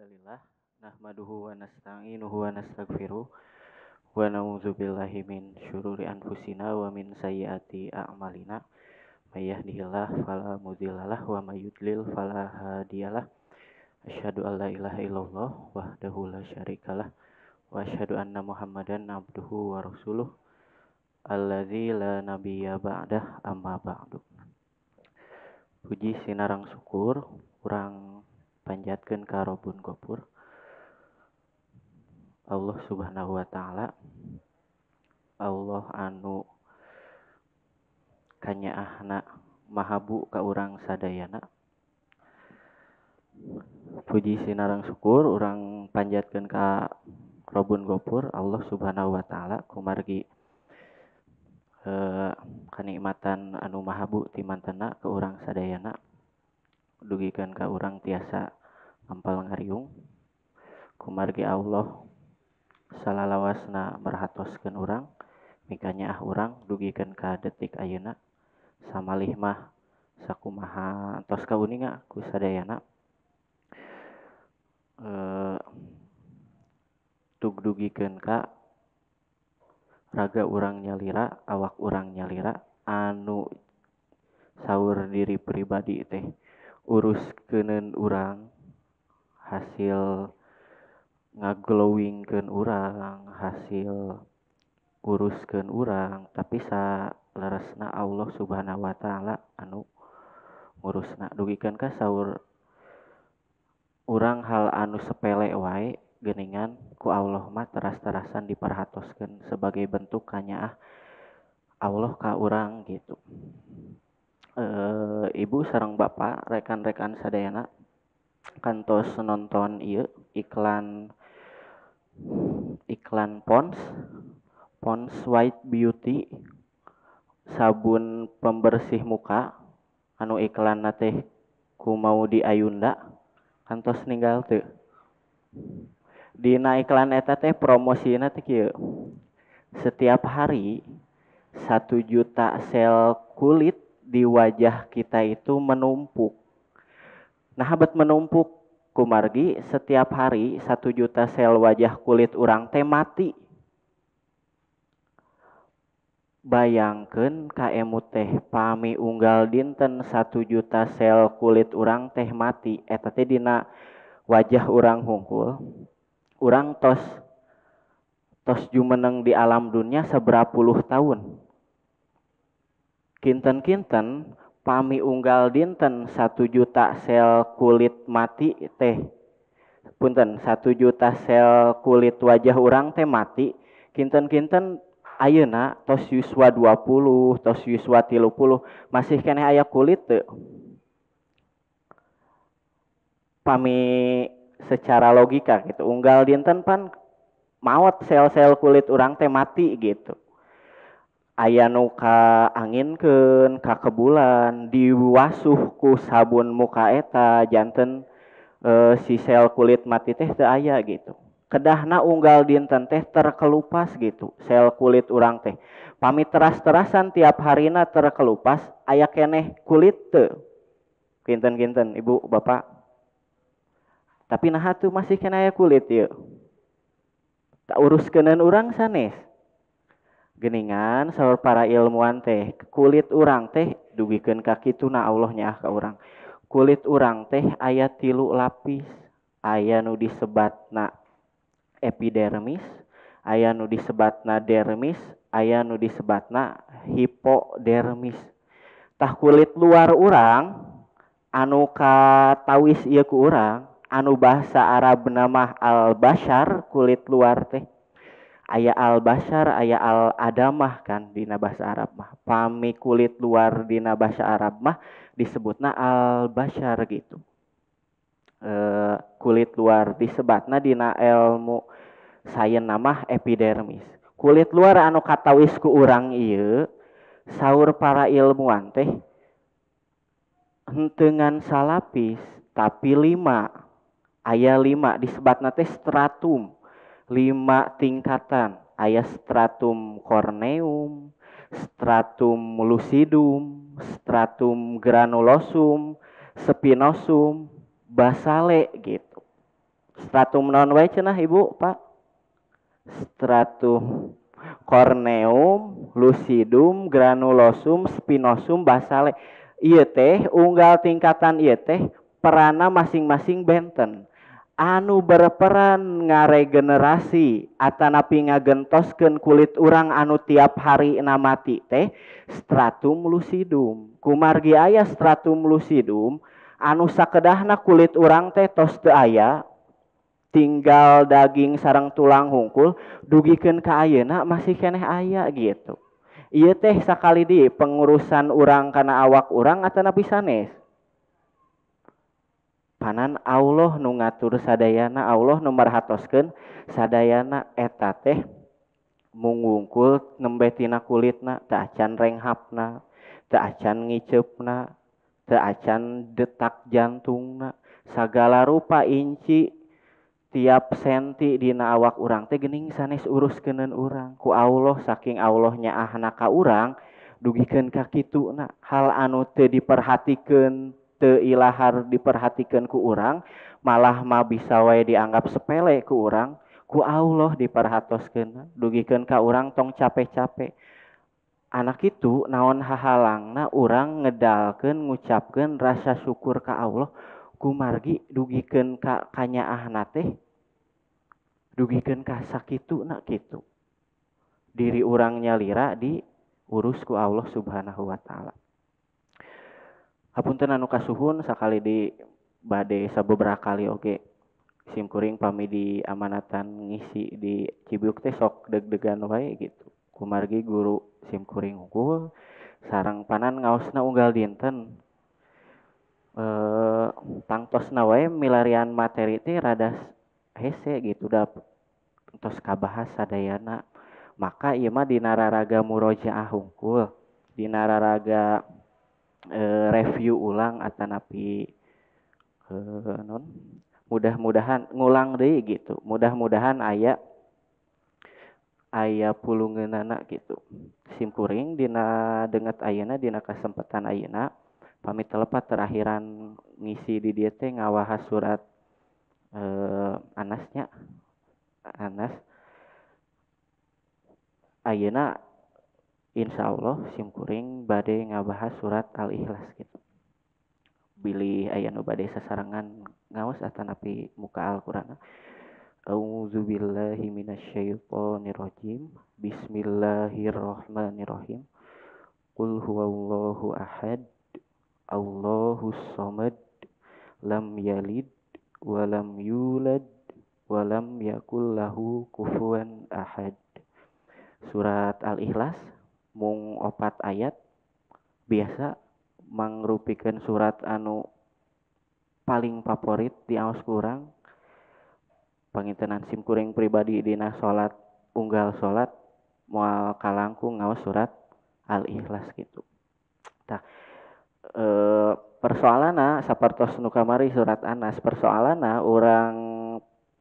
alhamdulillah nahmaduhu wa nasta'inuhu wa nastaghfiruh wa na'udzu billahi min syururi anfusina wa min sayyiati a'malina may yahdihillahu fala mudhillalah wa may yudlil fala hadiyalah asyhadu an la ilaha illallah wahdahu la syarikalah wa asyhadu anna muhammadan abduhu wa rasuluh alladzi la nabiyya ba'dah amma ba'du puji sinarang syukur kurang panjatkan karobun gopur Allah subhanahu Wa ta'ala Allah anu kanya ahna mahabu ka urang sadayana puji sinarang syukur orang panjatkan ka robun gopur Allah subhanahu Wa ta'ala kumargi eh, kenikmatan anu mahabu timantana ke urang sadayana dugikan ka urang tiasa ampal ngariung kumargi Allah salalawasna merhatoskan orang mikanya ah orang dugikan ke detik ayuna, sama lihmah sakumaha tos kauninga ku sadayana e, tug dugikan ka raga orang nyalira awak orang nyalira anu sahur diri pribadi teh urus kenen orang hasil ngaglowingkan orang hasil uruskan orang tapi sa leresna Allah subhanahu Wa ta'ala anu ngurusna dugikan ka sahur orang hal anu sepele wae geningan ku Allah mah teras-terasan diperhatoskan sebagai bentuk kanya ah Allah ka orang gitu e, ibu sarang bapak rekan-rekan sadayana kantos nonton iya iklan iklan Pons Pons White Beauty sabun pembersih muka anu iklan nate ku mau di Ayunda kantos ninggal tuh di iklan eta teh promosi nate kieu setiap hari satu juta sel kulit di wajah kita itu menumpuk Nah, Nahabat menumpuk kumargi setiap hari satu juta sel wajah kulit orang teh mati. Bayangkan KMuteh teh pami unggal dinten satu juta sel kulit orang teh mati. Eta teh dina wajah orang hungkul. Orang tos tos jumeneng di alam dunia seberapa puluh tahun. Kinten-kinten pami unggal dinten satu juta sel kulit mati teh punten satu juta sel kulit wajah orang teh mati kinten-kinten ayeuna tos yuswa 20 tos yuswa 30 masih kene ayak kulit teu pami secara logika gitu unggal dinten pan mawat sel-sel kulit orang teh mati gitu angin anginken ka kebulan diwasuhku sabun muka eta jantan e, eh, sel kulit mati teh te aya gitu kedahna unggal dinten teh terkelupas gitu sel kulit urang teh pamit teras-terasan tiap harina terkelupas aya keneh kulit te kinten-kinten ibu bapak tapi nah tuh masih kena aya kulit yuk tak urus kenen urang sanes geningan sahur para ilmuwan teh kulit urang teh dugikan kaki tuna Allahnya ah ke orang kulit urang teh ayat tilu lapis aya nu na epidermis aya nu na dermis aya nu na hipodermis tah kulit luar urang anu katawis iya ku urang anu bahasa Arab nama al-bashar kulit luar teh ayah al bashar ayah al adamah kan di bahasa Arab mah pami kulit luar di bahasa Arab mah disebutna al bashar gitu e, kulit luar disebatna dina ilmu sains nama epidermis kulit luar anu katawis ku urang iya saur para ilmuwan teh hentengan salapis tapi lima ayah lima disebatna teh stratum lima tingkatan ayat stratum corneum, stratum lucidum, stratum granulosum, spinosum, basale gitu. Stratum non wae Ibu, Pak. Stratum corneum, lucidum, granulosum, spinosum, basale. Iya teh, unggal tingkatan iya teh, perana masing-masing benten anu berreperan nga regenerasi Atanapi ngagen tosken kulit urang anu tiap hari ena mati teh stratum lucidum kumargi ayah stratum lucidum anu sadahna kulit orangrang tehtosste aya tinggal daging sarang tulang hungkul dugiken keak masih kenek aya gitu ya teh sakali di pengugurusan orang karena awak orang atau na bisanes panan Allah nungatur Saana Allah nomor hatosken Sadayana eta teh muungkul ngembe tina kulit na takcan reng hapna takcan ngcepna tecan detak jantung sagala rupa inci tiap senti dina awak orang tekening sanisuruskenen orangku Allah saking Allahnya ahanaaka orang dugikan kak itu hal an diperhatikan ilahar diperhatikan ku orang malah mah bisa wae dianggap sepele ku orang ku Allah diperhatoskan dugikan ka orang tong capek-capek anak itu naon hahalangna orang ngedalken ngucapkan rasa syukur ka Allah ku margi dugikan ka kanya ahna teh dugikan ka sakitu nak gitu diri orangnya lira di urus ku Allah subhanahu wa ta'ala hapunten anu kasuhun sakali di bade sababaraha kali oke okay. simkuring pami di amanatan ngisi di Cibiuk teh sok deg-degan wae gitu kumargi guru simkuring unggul sarang panan ngaosna unggal dinten e, eh, tangtos nawae milarian materi teh rada hese gitu dap tos kabahas sadayana maka ieu mah dinararaga murojaah hungkul dinararaga uh, review ulang napi uh, eh, non mudah-mudahan ngulang deh gitu mudah-mudahan ayah ayah anak gitu simkuring dina dengat ayana dina kesempatan ayana pamit telepat terakhiran ngisi di dia teh ngawahas surat eh, anasnya anas ayana insya Allah simkuring bade ngabahas surat al-ikhlas gitu bili ayat nu bade sasarangan ngawas napi muka Al-Qur'an A'udzubillahi minasyaitonirrajim Bismillahirrahmanirrahim Qul huwallahu ahad Allahu samad lam yalid walam yulad walam yakul lahu kufuan ahad Surat Al-Ikhlas mung opat ayat biasa mangrupikan surat anu paling favorit di awas kurang pengintenan sim kuring pribadi dina salat unggal salat mual kalangku ngawas surat al ikhlas gitu Nah e, eh, persoalana sapertos nu kamari surat anas persoalana orang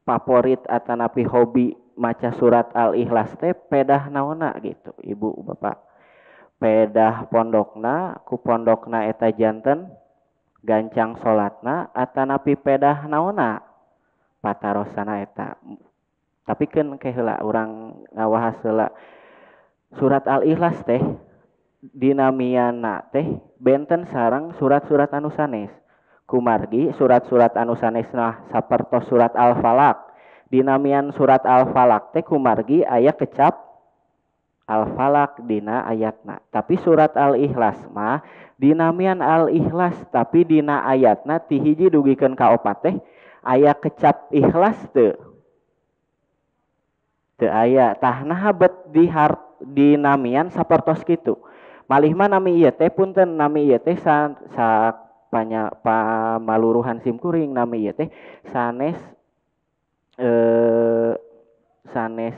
favorit atanapi hobi maca surat al ikhlas teh pedah naona gitu ibu bapak pedah pondokna ku pondokna eta janten, gancang salatna atanapi pedah naona patarosana eta tapi kan kehela orang ngawahas surat al-ikhlas teh dinamiana teh benten sarang surat-surat anusanes, kumargi surat-surat anusanes sanes nah surat al-falak dinamian surat al-falak teh kumargi ayak kecap Al-Falak dina ayatna. Tapi surat Al-Ikhlas mah dinamian Al-Ikhlas tapi dina ayatna tihiji dugikeun ka opat teh kecap ikhlas teu. Teu aya tah nah bet di har, dinamian sapertos kitu. Malih mah nami ieu teh punten nami ieu teh sa, sa panya pamaluruhan simkuring nami ieu teh sanes eh sanes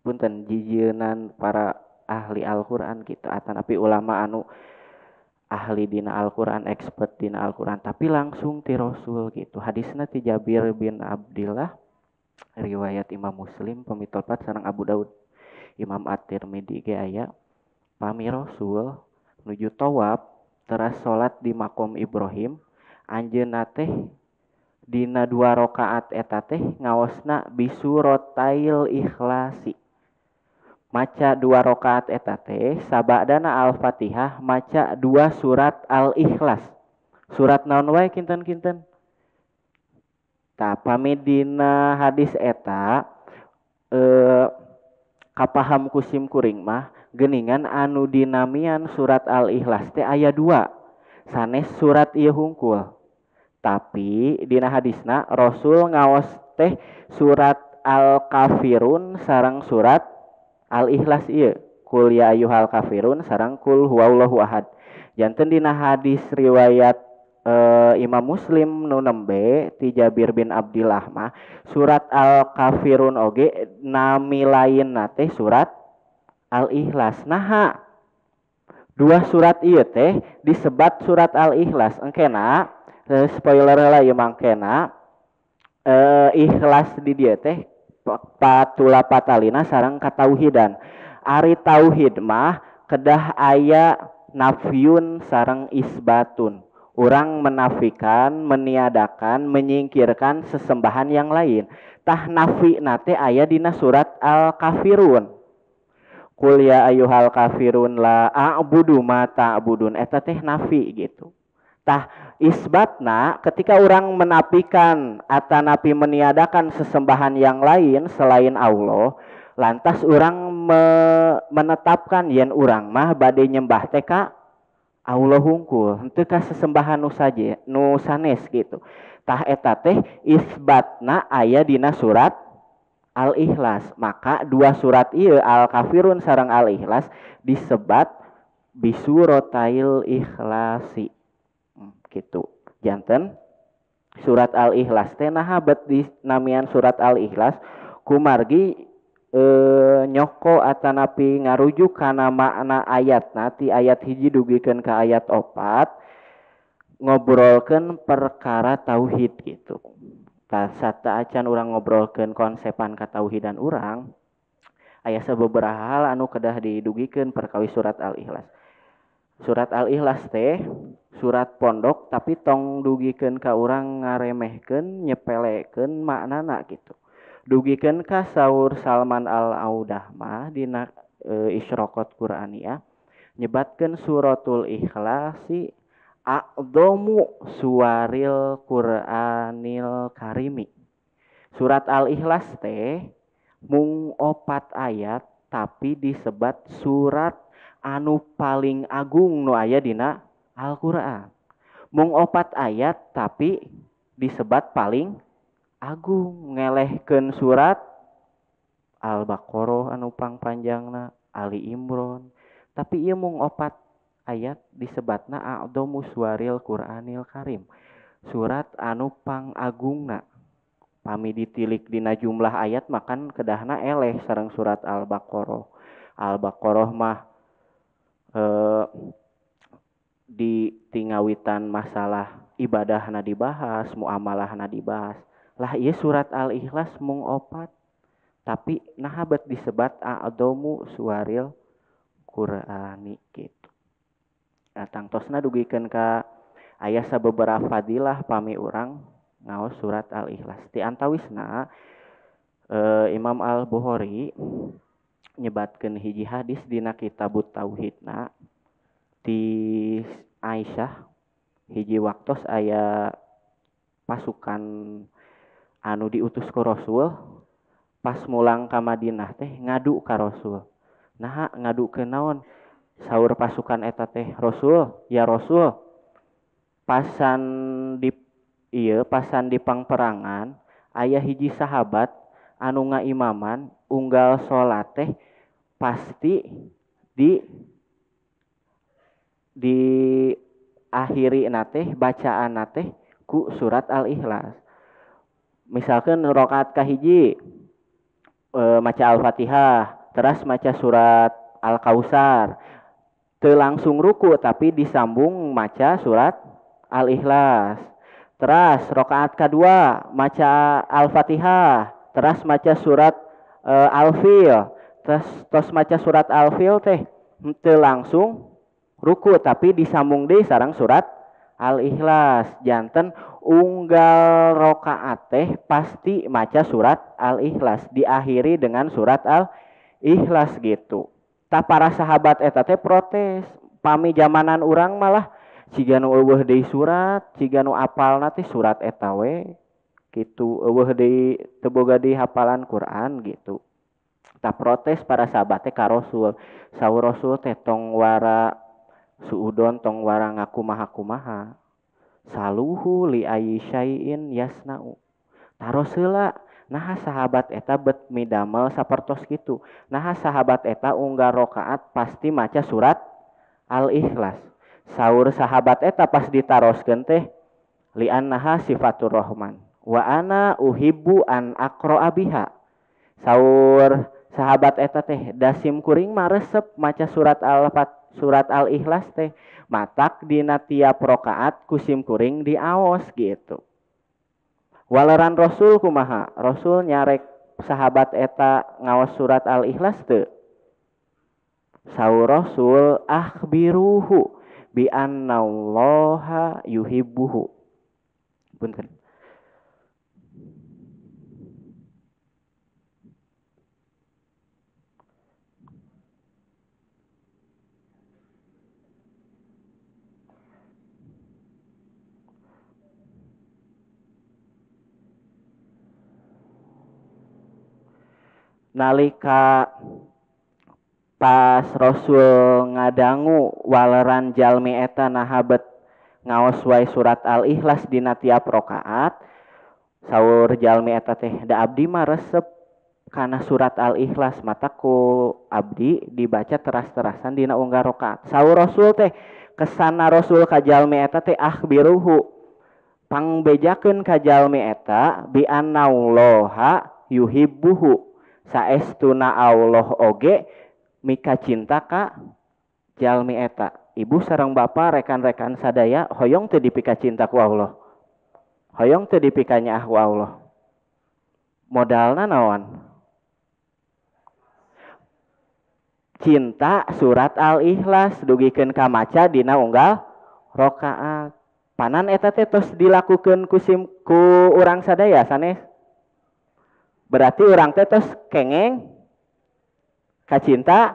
punten jijinan para ahli Al-Qur'an kita gitu. tapi ulama anu ahli dina Al-Qur'an expert dina Al-Qur'an tapi langsung ti Rasul gitu Hadisnya ti Jabir bin Abdillah riwayat Imam Muslim pemitolpat sarang Abu Daud Imam At-Tirmidzi ge pami Rasul menuju tawab teras solat di makom Ibrahim anjeunna teh dina dua rokaat etateh teh bisurotail ikhlasi maca dua rakaat etate sabadana al-fatihah maca dua surat al-ikhlas surat naon wae kinten-kinten tapa pamidina hadis eta eh kapaham kusim kuring mah geningan anu dinamian surat al-ikhlas teh aya dua sanes surat ieu hungkul tapi dina hadisna rasul ngawas teh surat al-kafirun sarang surat al ikhlas iya kul ya ayuhal kafirun sarang kul huwallahu ahad janten dina hadis riwayat Uh, Imam Muslim nunembe ti Jabir bin Abdillah mah surat al kafirun oge nami lain nate surat al ikhlas naha dua surat iya teh disebat surat al ikhlas engkena eh, spoiler lah ya mangkena uh, ikhlas di dia teh patula patalina sarang katauhidan Ari tauhid mah kedah aya nafyun sarang isbatun orang menafikan, meniadakan, menyingkirkan sesembahan yang lain. Tah nafi nate ayat dina surat Al-Kafirun. Kul ya ayuhal kafirun la a'budu ma ta'budun. Eta teh nafi gitu. Tah isbatna ketika orang menapikan atau napi meniadakan sesembahan yang lain selain Allah, lantas orang me menetapkan yen orang mah badai nyembah teka Allah hungkul henteu sesembahan nu saja nu sanes gitu. Tah etate isbatna ayat dina surat Al-Ikhlas. Maka dua surat iya Al-Kafirun sarang Al-Ikhlas disebat bisurotail ikhlasi gitu jantan surat al-ikhlas teh nahabat di namian surat al-ikhlas kumargi e, nyoko atanapi ngarujuk karena makna ayat nanti ayat hiji dugikan ke ayat opat ngobrolkan perkara tauhid gitu saat acan orang ngobrolkan konsepan dan orang ayah sebeberapa hal anu kedah didugikan perkawi surat al-ikhlas surat al-ikhlas teh surat pondok tapi tong dugikan ke orang nyepelekan makna maknana gitu dugikan ka saur Salman al-audah mah nak e, isyrokot Qur'aniyah nyebatkan suratul Ikhlas si akdomu suaril Qur'anil karimi surat al-ikhlas teh mung opat ayat tapi disebat surat anu paling agung nu aya dina Al-Qur'an. Mung opat ayat tapi disebat paling agung ngelehkeun surat Al-Baqarah anu pang panjangna, Ali Imron. Tapi ieu mung opat ayat disebatna a'dhamu suwaril Qur'anil Karim. Surat anu pang agungna pami ditilik dina jumlah ayat makan kedahna eleh sareng surat Al-Baqarah. Al-Baqarah mah eh, di tingawitan masalah ibadah na dibahas, muamalah na dibahas. Lah iya surat Al-Ikhlas mung opat. Tapi nahabat disebat a'adomu suaril Qur'ani gitu. Nah, Tosna dugikan ka ayah beberapa fadilah pami orang ngawas surat Al-Ikhlas. Di antawisna eh, Imam Al-Bukhari nyebatkan hiji hadis dina kitabut na di Aisyah hiji waktu ayah pasukan anu diutus ke Rasul pas mulang ke Madinah teh ngadu ke Rasul nah ngadu ke naon sahur pasukan eta teh Rasul ya Rasul pasan di iya pasan di pangperangan ayah hiji sahabat anu imaman unggal salat teh pasti di di akhiri nateh bacaan nateh ku surat al-ikhlas misalkan rokat kahiji e, maca al-fatihah terus maca surat al-kausar langsung ruku tapi disambung maca surat al-ikhlas terus rokaat kedua maca al-fatihah terus maca surat e, al-fil tos, tos maca surat al-fil teh te langsung ruku tapi disambung deh sarang surat al-ikhlas jantan unggal rokaat teh pasti maca surat al-ikhlas diakhiri dengan surat al-ikhlas gitu tak para sahabat eta teh protes pami zamanan orang malah ciganu eueuh deui surat ciganu apal teh surat eta we gitu eueuh deui teboga di hafalan Quran gitu tak protes para sahabat teh Rasul sahur Rasul teh tong wara suudon tong wara ngaku maha kumaha saluhu li ayyishain yasnau tarosila nah sahabat eta bet midamel sapertos gitu nah sahabat eta unggal rokaat pasti maca surat al-ikhlas sahur sahabat eta pas ditaros genteh li annaha sifatur rohman wa ana uhibu an akro abiha sahur sahabat eta teh dasim kuring maresep maca surat al-fat surat al-ikhlas teh matak dina tiap rokaat kusim kuring awos gitu waleran rasul kumaha rasul nyarek sahabat eta ngawas surat al-ikhlas teh saur rasul akhbiruhu bi annallaha yuhibbuhu punten nalika pas Rasul ngadangu waleran jalmi eta nahabet ngaos surat al-ikhlas di tiap rokaat sahur jalmi eta teh da abdi mah resep karena surat al-ikhlas mataku abdi dibaca teras-terasan dina unggal rokaat sahur Rasul teh kesana Rasul kajalmi eta teh akhbiruhu pangbejakeun kajalmi eta bi loha yuhibbuhu saestuna Allah oge mika cinta ka jalmi eta ibu sarang bapak rekan-rekan sadaya hoyong teu dipika cinta ku Allah hoyong teu dipikanya ah ku Allah modalna naon cinta surat al-ikhlas dugikan kamaca dina unggal rokaat panan eta teh tos dilakukan kusim ku sadaya sanes berarti orang teh terus kengeng kacinta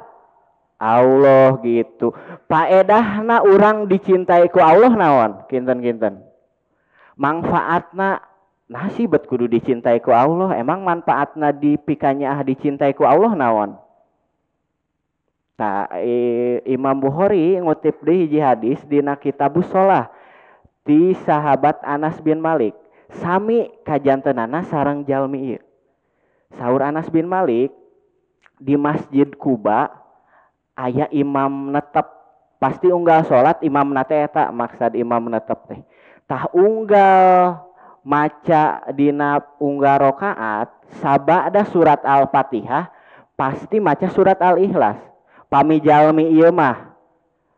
Allah gitu Pak Edah na orang dicintai ku Allah nawan, kinten-kinten manfaatna nasi bet kudu dicintai ku Allah emang manfaatna di pikanya ah dicintai ku Allah nawan. Nah, Imam Bukhari ngutip di hiji hadis dina kitabus sholah di sahabat Anas bin Malik sami kajantenana sarang jalmi iya sahur Anas bin Malik di Masjid Kuba ayah imam netep pasti unggal sholat imam nate eta maksud imam netep teh tah unggal maca dina unggal rokaat sabak ada surat al-fatihah pasti maca surat al-ikhlas pamijalmi iya mah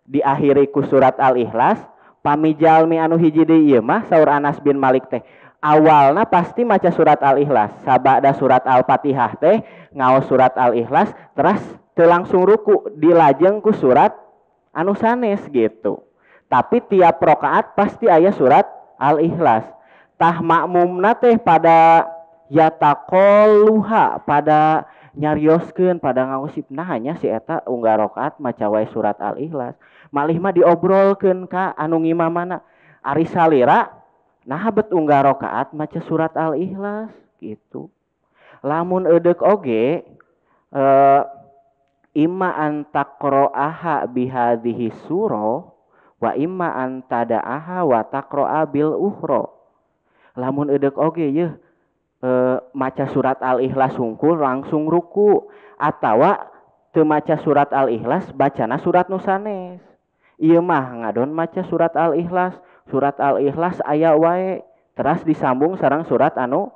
diakhiri ku surat al-ikhlas pamijalmi anu hiji deui ieu mah Anas bin Malik teh awalnya pasti maca surat al-ikhlas sabada surat al-fatihah teh ngaos surat al-ikhlas terus langsung ruku di lajengku surat Anusanes gitu tapi tiap rokaat pasti ayah surat al-ikhlas tah makmumna teh pada yatakoluha pada nyarioskeun pada ngawasip hanya si eta unggah rokaat maca wae surat al-ikhlas malih mah diobrolkeun ka anu ngimamana ari salira Nah nahabat unggah rokaat maca surat al-ikhlas gitu lamun edek oge ima eh, imma aha bihadhihi suro wa imma aha wa takro abil uhro lamun edek oge ye e, eh, maca surat al-ikhlas sungkul langsung ruku atawa teu maca surat al-ikhlas bacana surat nusanes iya mah ngadon maca surat al-ikhlas surat al-ikhlas ayat wae terus disambung sarang surat anu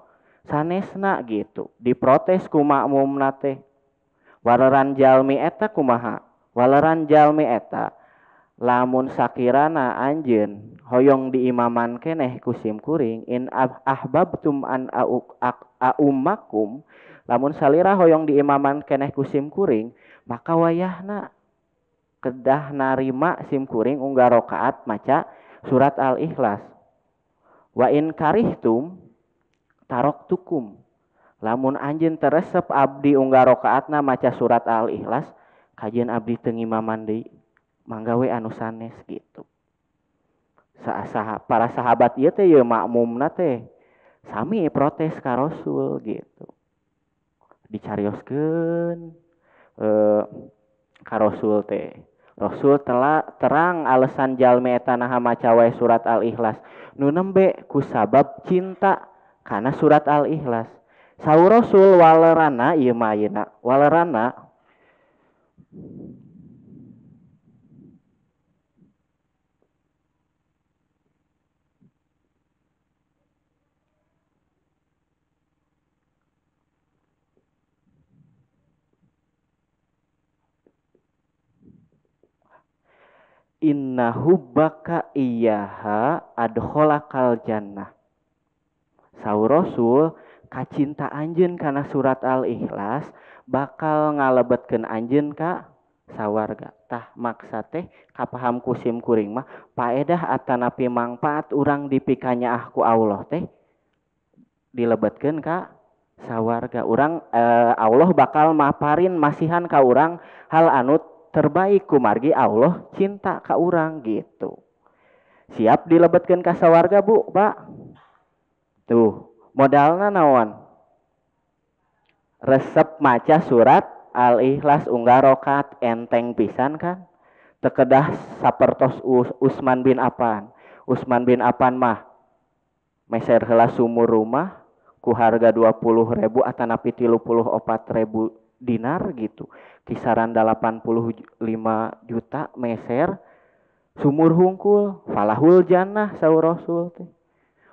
sanesna gitu diprotes ku makmum nate waleran jalmi eta kumaha waleran jalmi eta lamun sakirana anjen hoyong diimaman keneh kusim kuring in ahbabtum an aumakum lamun salira hoyong diimaman keneh kusim kuring maka wayahna kedah narima sim kuring unggal rokaat maca Surat Al-Ikhlas. Wa in karihtum tarok tukum. Lamun anjin teresep abdi ungarok rokaatna maca surat Al-Ikhlas, kajian abdi tengi mandi, manggawe anu sanes gitu. Sa -saha, para sahabat iya teh ya makmumna teh sami protes ka Rasul gitu. Dicarioskeun eh ka Rasul teh Rasul telah terang alasan jalmi etanaha macawai surat al-ikhlas. nunembe ku sabab cinta karena surat al-ikhlas. Saur Rasul walerana ieu iya iya Walerana inna hubbaka iyaha adholakal jannah Sahur rasul kacinta anjen karena surat al-ikhlas bakal ngalebetkan anjen ka sawarga tah maksa teh kapaham kusim kuring mah paedah atanapi mangpaat urang dipikanya aku ah Allah teh dilebetkan ka sawarga orang eh, Allah bakal maparin masihan ka orang hal anut terbaik kumargi Allah cinta ke orang gitu siap dilebetkan ke warga bu pak tuh modalnya naon resep maca surat al-ikhlas unggah rokat enteng pisan kan tekedah sapertos Us Usman bin Apan. Usman bin Apan mah meser helas sumur rumah ku harga 20 ribu atau napi tilu puluh opat ribu dinar gitu kisaran 85 juta meser sumur hungkul falahul jannah saur rasul teh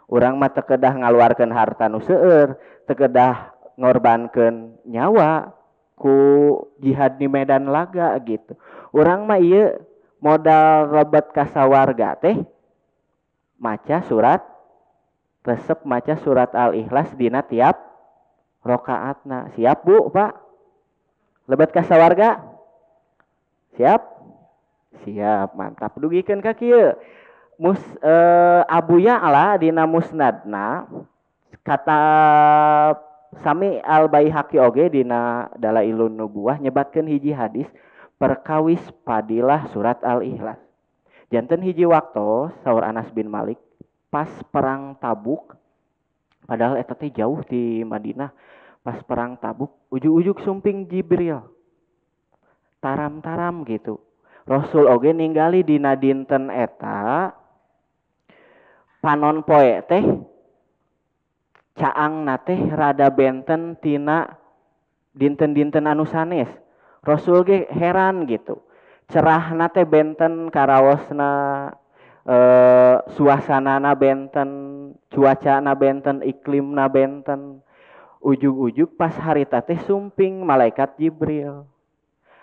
orang mah tekedah ngaluarkan harta nu seueur tekedah ngorbankan nyawa ku jihad di medan laga gitu orang mah iya modal robot kasawarga teh maca surat resep maca surat al-ikhlas dina tiap rokaatna siap bu pak lebat kasa warga, siap siap mantap dugikan kaki mus e, abuya ala dina musnadna kata sami al baihaqi oge dina dala ilun nubuah nyebatkan hiji hadis perkawis padilah surat al ikhlas jantan hiji waktu saur Anas bin Malik pas perang tabuk padahal etatnya jauh di Madinah pas perang tabuk, ujuk-ujuk sumping Jibril. Taram-taram gitu. Rasul oge ninggali di dinten eta panon poe teh caang nate rada benten tina dinten-dinten anu sanes. Rasul ge heran gitu. Cerah nate benten karawosna e, eh, suasana na benten, cuaca na benten, iklim na benten, ujug-ujug pas hari tate sumping malaikat Jibril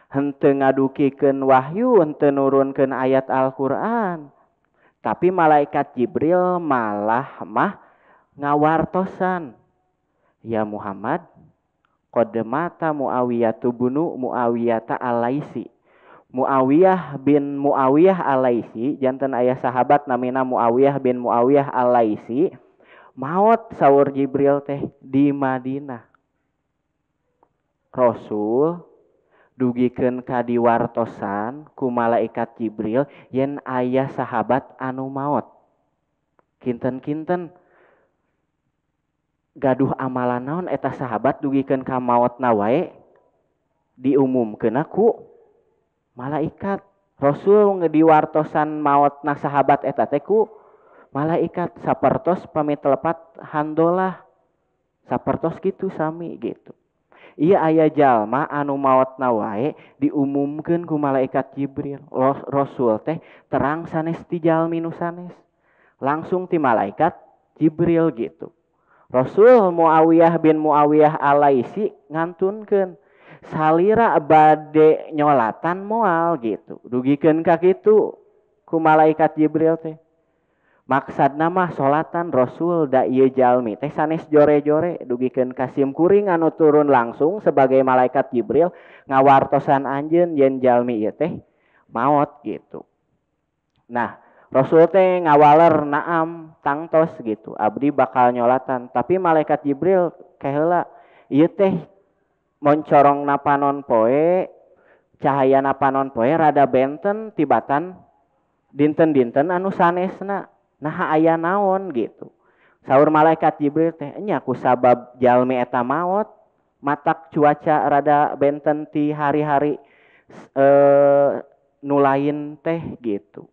hente ngadukikeun wahyu hente nurunkeun ayat Al-Qur'an tapi malaikat Jibril malah mah ngawartosan ya Muhammad qadmata Muawiyatu bunu Muawiyata alaisi Muawiyah bin Muawiyah alaisi jantan ayah sahabat namina Muawiyah bin Muawiyah alaisi maut sahur Jibril teh di Madinah Rasul dugikan kadiwartosan ku malaikat Jibril yen ayah sahabat anu maut kinten-kinten gaduh amalan naon eta sahabat dugikan ka maut nawae diumum ku malaikat Rasul ngediwartosan maut na sahabat eta ku malaikat sapertos pamit telepat handolah sapertos gitu sami gitu iya ayah jalma anu maut nawae diumumkan ku malaikat Jibril Ros, Rasul teh terang sanes ti jalmi sanes langsung ti malaikat Jibril gitu Rasul Muawiyah bin Muawiyah alaisi ngantunkan salira bade nyolatan moal gitu dugikan kak itu ku malaikat Jibril teh maksad nama solatan Rasul da jalmi teh sanes jore-jore dugikeun kasim kuring anu turun langsung sebagai malaikat Jibril ngawartosan anjen yen jalmi ieu teh maut gitu. Nah, Rasul teh ngawaler naam tangtos gitu. Abdi bakal nyolatan, tapi malaikat Jibril kaheula ieu teh moncorong napanon poe cahaya napanon poe rada benten tibatan dinten-dinten anu sanesna nah ayah naon gitu sahur malaikat Jibril tehnya aku sabab jalmi eta maut matak cuaca rada benten ti hari-hari e, eh, nulain teh gitu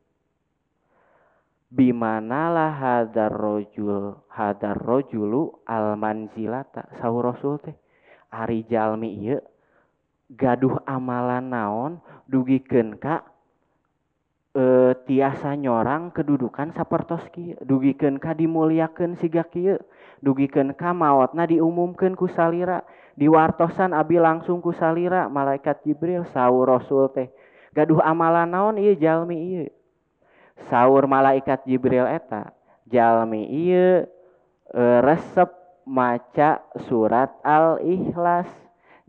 bimanalah hadar rojul hadar rojulu al manzilata sahur rasul teh ari jalmi iya gaduh amalan naon dugi kak e, tiasa nyorang kedudukan sapertoski dugiken Ka dimuliaken siga Ky dugiken kamawatna diumumkan kusalira diwartosan Abi langsung kusalira malaikat Jibril saur Rasul teh gaduh amalan naon iya jalmi iya saur malaikat Jibril eta jalmi iya e, resep maca surat al-ikhlas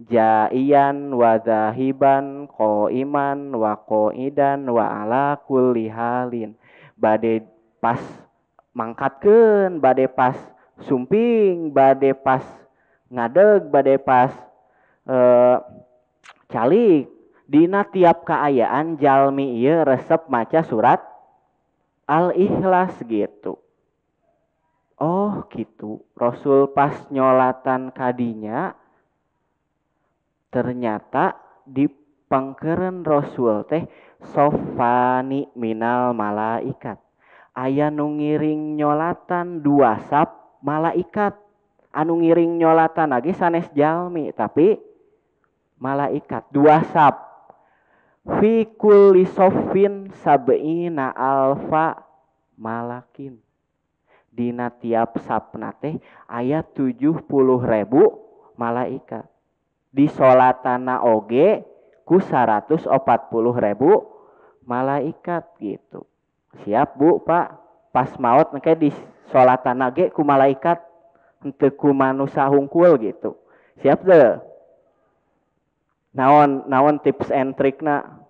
jaian wa zahiban qaiman wa qaidan wa ala kulli halin bade pas mangkatkeun bade pas sumping bade pas ngadeg bade pas e, calik dina tiap keayaan jalmi ieu resep maca surat al-ikhlas gitu Oh gitu Rasul pas nyolatan kadinya ternyata di pangkeren Rasul teh sofani minal malaikat ayah nungiring nyolatan dua sap malaikat anu ngiring nyolatan lagi sanes jalmi tapi malaikat dua sap fi kulli sofin sab'ina alfa malakin dina tiap sapna teh tujuh puluh ribu malaikat di solatana oge ku 140 ribu malaikat gitu siap bu pak pas maut maka di solatana oge ku malaikat ku manusia hungkul gitu siap deh naon naon tips and trick na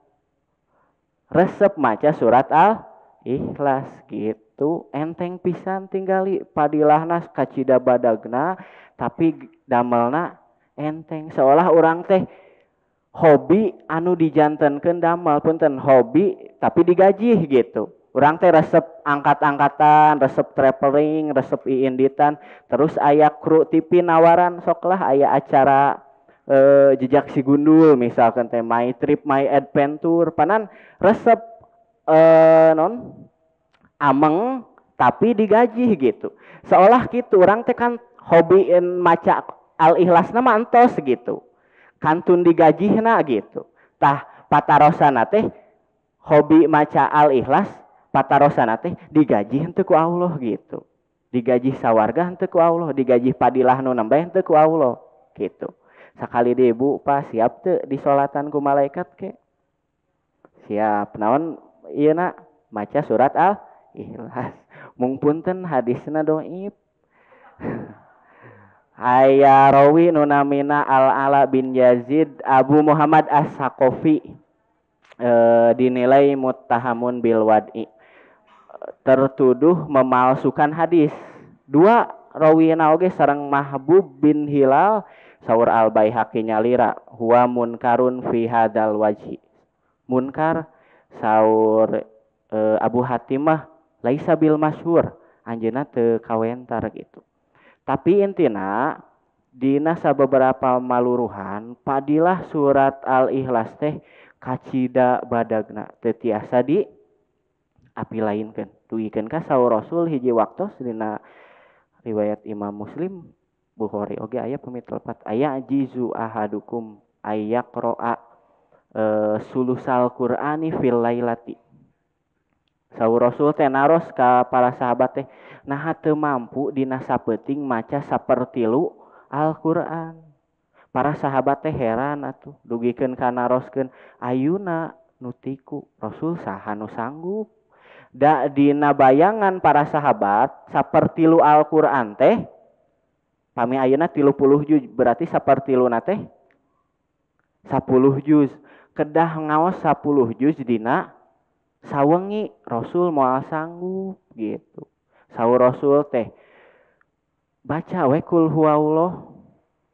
resep maca surat al ikhlas gitu enteng pisan tinggali nas kacida badagna tapi damelna enteng seolah orang teh hobi anu dijantankan damal punten hobi tapi digaji gitu orang teh resep angkat-angkatan resep traveling resep iinditan terus ayah kru tipi nawaran soklah ayah acara eh, jejak si gundul misalkan teh my trip my adventure panan resep eh, non ameng tapi digaji gitu seolah gitu orang teh kan hobi maca al-ikhlas nama entos gitu. Kantun digaji na gitu. Tah patarosana teh hobi maca al-ikhlas patarosana teh digaji henteu ku Allah gitu. Digaji sawarga henteu ku Allah, digaji padilah nu nambah henteu ku Allah gitu. sekali deh ibu pas siap di solatan ku malaikat ke? Siap. Naon iya na maca surat al-ikhlas. Mung hadis hadisna doib. Rawi nunamina al-ala bin Yazid Abu Muhammad as-Sakofi e, dinilai mutahamun bil wad'i tertuduh memalsukan hadis. Dua rawi naoge serang Mahbub bin Hilal saur al baihaqi nyalira huwa munkarun fi hadal waji. Munkar saur e, Abu Hatimah laisa bil masyhur anjeunna teu kawentar gitu. Tapi di nasa beberapa maluruhan padilah surat al-ikhlas teh kacida badagna tetiasa di api lain kan duikan ka saur rasul hiji waktu dina riwayat imam muslim bukhari oge ayat pat ayat jizu ahadukum ayak roa e, sulusal qur'ani fil lailati saur rasul teh naros ka para sahabat teh nah teu mampu dina sapeting maca sapertilu Alquran para sahabat teh heran atuh dugikan karena rosken Ayuna nutiku Rasul sahanu sanggup dak dina bayangan para sahabat sapertilu Alquran teh pami ayana tilu puluh juz berarti sapertilu teh sapuluh juz kedah ngawas sapuluh juz dina sawengi Rasul moal sanggup gitu sahur rasul teh baca we kul inaha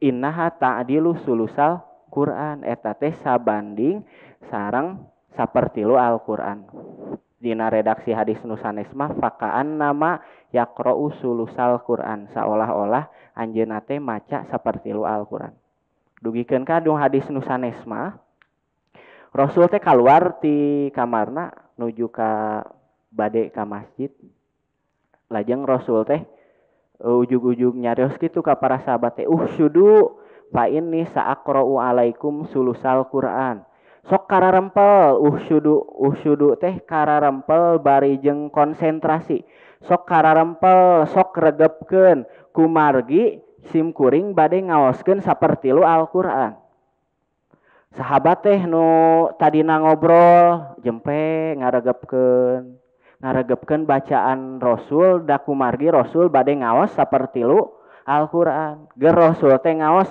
innaha ta'dilu sulusal Quran eta teh sabanding sarang lu Al-Qur'an. Dina redaksi hadis nusanesma mah fakaan nama yakro sulusal Quran seolah-olah anjenate teh maca lu Al-Qur'an. Dugikeun ka hadis nusanesma Rasul teh keluar ti kamarna nuju ka bade ka masjid lajeng Rasul teh eh, ujug-ujug nyarios gitu ka para sahabat teh uh syudu fa ini saakra'u alaikum sulusal Quran sok kararempel uh syudu uh syudu teh kararempel bari jeng konsentrasi sok kararempel sok regepkeun kumargi simkuring badai ngaoskeun seperti lu Al-Qur'an sahabat teh nu tadi ngobrol jempe ngaregepken ngaregepkeun bacaan Rasul dakumargi Rasul bade ngawas seperti lu Al-Qur'an. Ger Rasul teh ngawas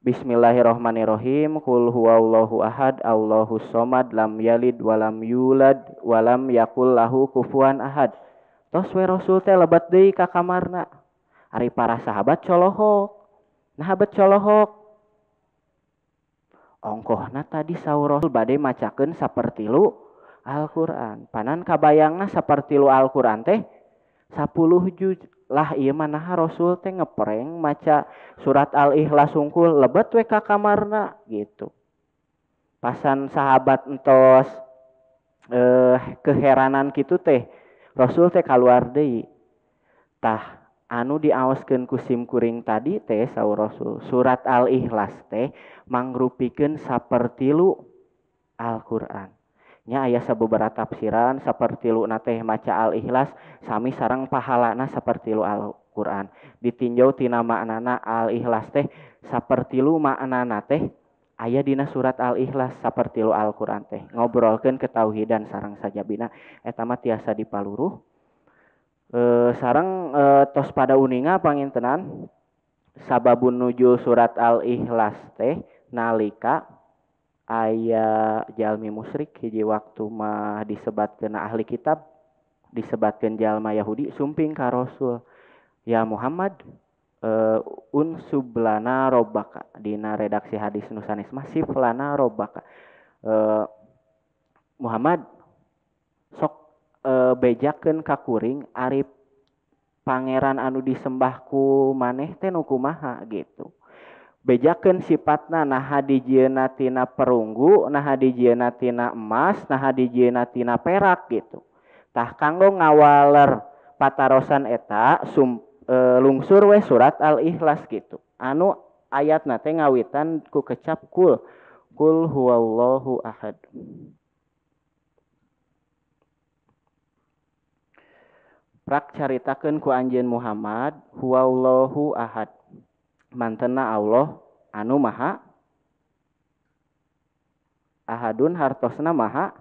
Bismillahirrahmanirrahim. Qul huwallahu ahad, Allahu somad, lam yalid walam yulad walam yakul lahu ahad. Tos we Rasul teh lebat deui ka kamarna. Ari para sahabat colohok. Nah, abet colohok. Ongkohna tadi sahur Rasul badai macakeun seperti lu Al-Quran panan kabayangna seperti lu Al-Quran teh 10 juz lah iya mana Rasul teh ngepreng maca surat al-ikhlas sungkul lebet we kamarna gitu pasan sahabat entos eh keheranan gitu teh Rasul teh keluar deh. tah anu diawaskeun kusim kuring tadi teh sahur Rasul surat al-ikhlas teh ken seperti Al-Qur'an nya ayah sabubara tafsiran seperti lu nate maca al ikhlas sami sarang pahalana seperti lu al Quran ditinjau tina maknana al ikhlas teh seperti lu maknana teh ayah dina surat al ikhlas seperti lu al Quran teh ngobrolkan dan sarang saja bina etama tiasa dipaluruh e, eh, sarang e, eh, tos pada uninga pangintenan sababun nuju surat al ikhlas teh nalika aya jalmi musyrik hiji waktu mah disebatkan ahli kitab disebatkan jalma Yahudi sumping ka Rasul ya Muhammad uh, eh, unsublana robaka dina redaksi hadis nusanis masih lana robaka uh, eh, Muhammad sok uh, eh, bejaken kakuring Arif Pangeran anu disembahku maneh Tenuku Maha gitu ken sifatna nah di jenatina perunggu nah di jenatina emas nah di jenatina perak gitutah kanggo ngawaler patarosan eta sum e, lungsur we surat al-ikhlas gitu anu ayat na ngawitan ku kecapkulkulhuadprak caritakanku anjin Muhammad wahu Ahad mantena Allah anu maha ahadun hartosna maha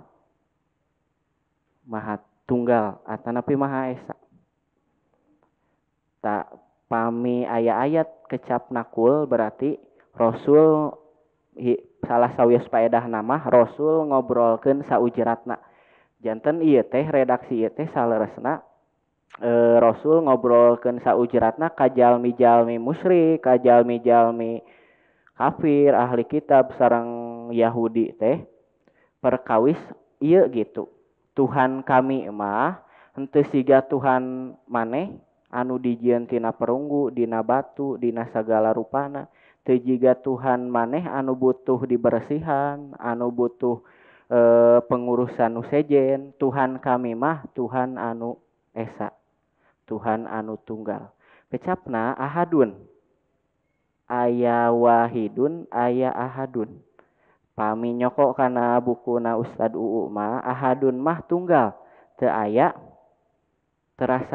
maha tunggal atanapi maha esa tak pami ayat-ayat kecap nakul berarti rasul hi, salah sawwis paedah nama rasul ngobrolkan saujeratna Janten iya teh redaksi iya teh Salah Resna ngobrol eh, Rasul ngobrolkan saujeratna kajal mijalmi musyrik kajal mijalmi kafir ahli kitab sarang Yahudi teh perkawis iya gitu Tuhan kami mah ente siga Tuhan maneh anu dijian tina perunggu dina batu dina segala rupana jiga Tuhan maneh anu butuh dibersihan anu butuh e, eh, pengurusan usejen Tuhan kami mah Tuhan anu esa Tuhan anu tunggal kecapna ahadun aya wahidun aya ahadun pami nyokok kana na Ustad UU ma ahadun mah tunggal Te aya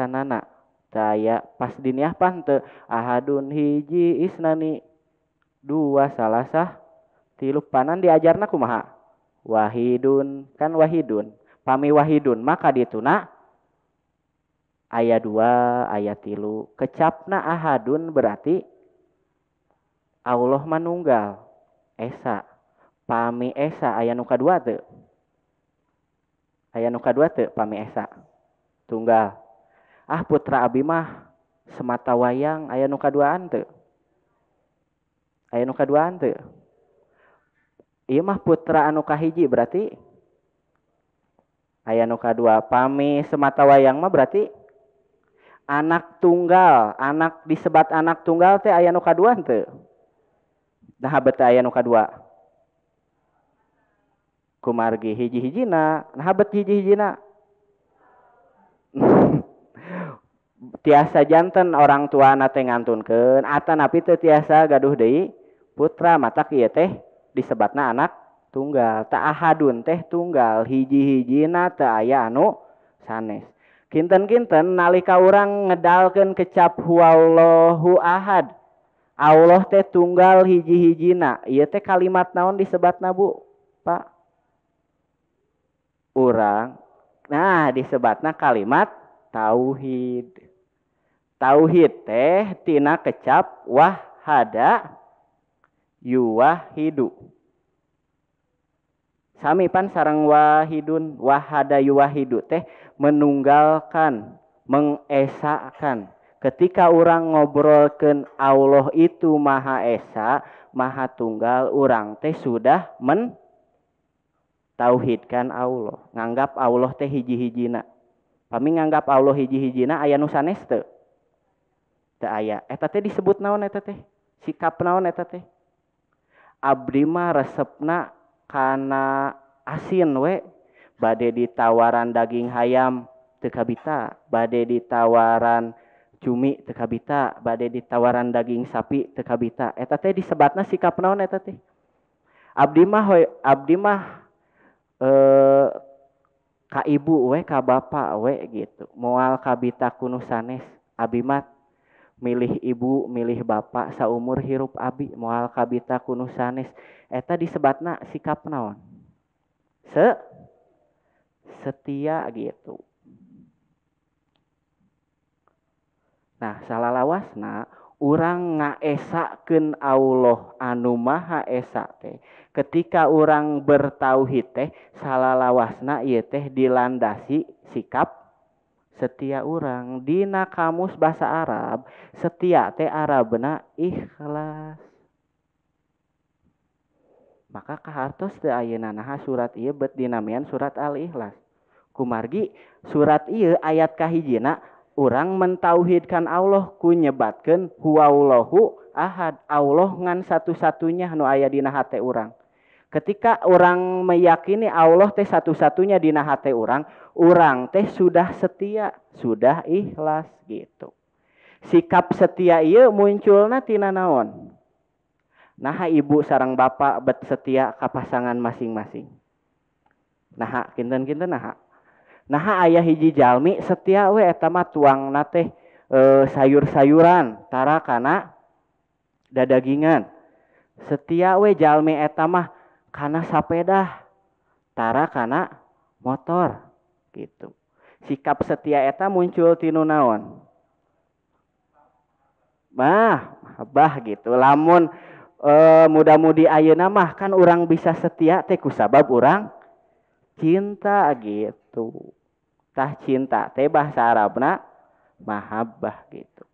nana. Te aya pas diniahpan te ahadun hiji isnani dua salah sah. tilu panan diajarna kumaha wahidun kan wahidun pami wahidun maka dituna ayat 2 ayat tilu kecapna ahadun berarti Allah manunggal Esa pami Esa ayat nuka dua tuh ayat nuka dua tuh pami Esa tunggal ah putra Abimah semata wayang ayat nuka dua ante ayat nuka dua ante iya mah putra anu kahiji berarti ayat nuka dua pami semata wayang mah berarti anak tunggal anak disebat anak tunggal teh ayah nuka dua henteu nah habet ayah nuka dua, kumargi hiji-hijina nah habet hiji-hijina tiasa jantan orang tua nate teh ata napi teu tiasa gaduh deui putra mata kia teh disebatna anak tunggal tak ahadun teh tunggal hiji-hijina teh ayah anu sanes kinten-kinten nalika orang ngedalken kecap huallahu ahad Allah teh tunggal hiji-hijina iya teh kalimat naon disebat nabu pak orang nah disebatna kalimat tauhid tauhid teh tina kecap wahada yuwahidu Sami pan sarang wahidun wahada yuwahidu teh menunggalkan, mengesakan. Ketika orang ngobrolkan Allah itu maha esa, maha tunggal orang teh sudah men tauhidkan Allah, nganggap Allah teh hiji-hijina. Kami nganggap Allah hiji-hijina ayah nu sanes teu? ayah Eta teh disebut naon eta teh? Sikap naon eta teh? Abdi mah resepna karena asin we di ditawaran daging hayam tekabita di ditawaran cumi tekabita di ditawaran daging sapi tekabita eta teh disebatna sikap naon eta teh abdi mah abdi mah e, ka ibu we ka bapak we gitu moal kabita kunusanes, sanes milih ibu milih bapak saumur hirup abi mual kabita kunu sanes eta sebatna sikap naon se setia gitu nah salah lawasna orang ngaesaken Allah anu maha esa teh ketika orang bertauhid teh salah lawasna ieu teh dilandasi sikap setia orang Dina kamus bahasa Arab setia teh Arabna ikhlas maka kahartos teh ayeuna naha surat ieu bet dinamian surat al-ikhlas kumargi surat ieu ayat kahijina orang mentauhidkan Allah ku nyebatkeun huwallahu ahad Allah ngan satu-satunya nu aya dina hate urang Ketika orang meyakini Allah teh satu-satunya di hati orang, orang teh sudah setia, sudah ikhlas gitu. Sikap setia iya muncul nanti naon. Nah ibu sarang bapak bet setia ke pasangan masing-masing. Nah kinten-kinten nah. Nah ayah hiji jalmi setia we etama tuang nate e, sayur-sayuran tara kana dadagingan. Setia we jalmi etama karena sepeda tara karena motor gitu sikap setia eta muncul tinu naon bah bah gitu lamun e, muda-mudi ayeuna mah kan orang bisa setia teh kusabab orang cinta gitu tah cinta teh bahasa Arabna mahabbah gitu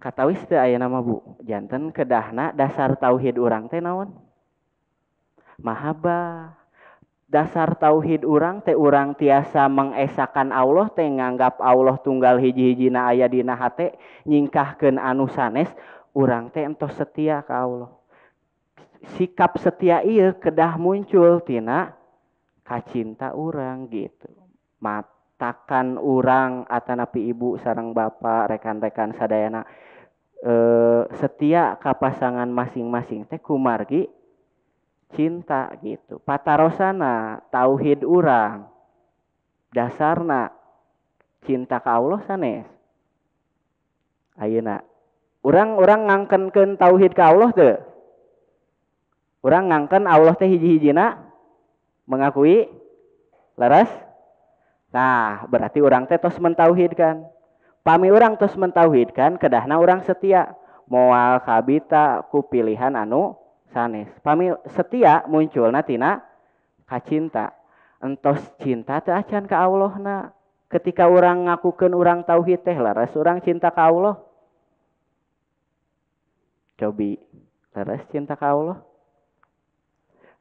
si katawis aya nama Bu jantan kedahna dasar tauhid orang tennaon Mahaba dasar tauhid urang teh orangrang tiasa mengesakan Allah teh nganggap Allah tunggal hijijiina ayadinahati yingkahken anusanes urang teto setia Allah sikap setia air kedah muncultina kacinta orangrang gitu matakan urang Atta nabi ibu sarang bapak rekan-rekan saddayana eh, setia ke pasangan masing-masing teh kumargi cinta gitu patarosana tauhid urang dasarna cinta ke Allah sanes ayeuna orang-orang ngangkenkeun tauhid ke Allah teh orang ngangken Allah teh hiji-hijina mengakui laras nah berarti orang teh tos mentauhid kan pami orang terus mentauhidkan kedahna orang setia moal kabita ku pilihan anu sanes pami setia muncul tina kacinta entos cinta teh acan ka Allah na ketika orang ngakukan orang tauhid teh laras orang cinta ka Allah cobi leres cinta ka Allah